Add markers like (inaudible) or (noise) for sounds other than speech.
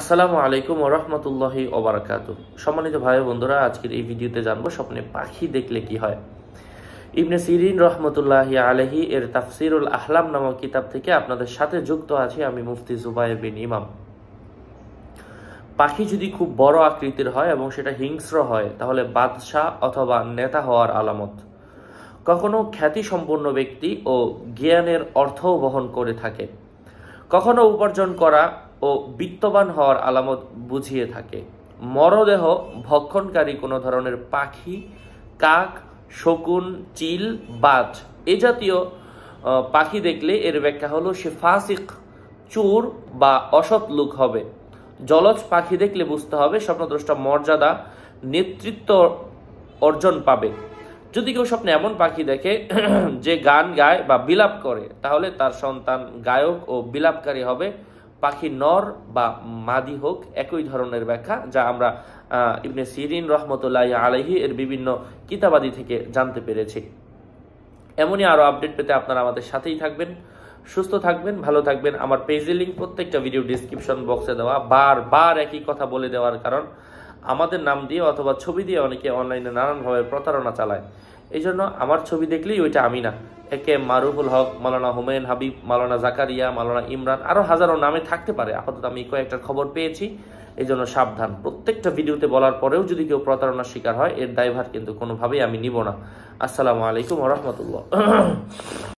আসসালামু আলাইকুম ওরহমতুল্লাহ ওবরাকাত সম্মানিত ভাই বন্ধুরা আজকের এই ভিডিওতে জানবো স্বপ্নে পাখি দেখলে কি হয় ইবনে সিরিন রহমতুল্লাহ আলহি এর তাফসিরুল আহলাম নামক কিতাব থেকে আপনাদের সাথে যুক্ত আছি আমি মুফতি জুবাই বিন ইমাম পাখি যদি খুব বড় আকৃতির হয় এবং সেটা হিংস্র হয় তাহলে বাদশাহ অথবা নেতা হওয়ার আলামত কখনো খ্যাতি সম্পন্ন ব্যক্তি ও জ্ঞানের অর্থও বহন করে থাকে কখনো উপার্জন করা ও বিত্তবান হওয়ার আলামত বুঝিয়ে থাকে মরদেহ ভক্ষণকারী কোনো ধরনের পাখি কাক শকুন চিল বাজ এ জাতীয় পাখি দেখলে এর ব্যাখ্যা হলো সে ফাসিক চোর বা অসৎ লুক হবে জলজ পাখি দেখলে বুঝতে হবে স্বপ্নদ্রষ্টা মর্যাদা নেতৃত্ব অর্জন পাবে যদি কেউ স্বপ্নে এমন পাখি দেখে (clears throat) যে গান গায় বা বিলাপ করে তাহলে তার সন্তান গায়ক ও বিলাপকারী হবে পাখি নর বা মাদি হোক একই ধরনের ব্যাখ্যা যা আমরা ইবনে সিরিন রহমতুল্লাহ আলহি এর বিভিন্ন কিতাবাদি থেকে জানতে পেরেছি এমনই আরও আপডেট পেতে আপনারা আমাদের সাথেই থাকবেন সুস্থ থাকবেন ভালো থাকবেন আমার পেজের লিঙ্ক প্রত্যেকটা ভিডিও ডিসক্রিপশন বক্সে দেওয়া বারবার একই কথা বলে দেওয়ার কারণ আমাদের নাম দিয়ে অথবা ছবি দিয়ে অনেকে অনলাইনে নানানভাবে প্রতারণা চালায় এই জন্য আমার ছবি দেখলেই ওইটা আমি না একে মারুফুল হক মালানা হুমায়ুন হাবিব মালানা জাকারিয়া মালানা ইমরান আরও হাজারো নামে থাকতে পারে আপাতত আমি কয়েকটা খবর পেয়েছি এই জন্য সাবধান প্রত্যেকটা ভিডিওতে বলার পরেও যদি কেউ প্রতারণার শিকার হয় এর দায়ভার কিন্তু কোনোভাবেই আমি নিব না আসসালামু আলাইকুম রহমতুল্লাহ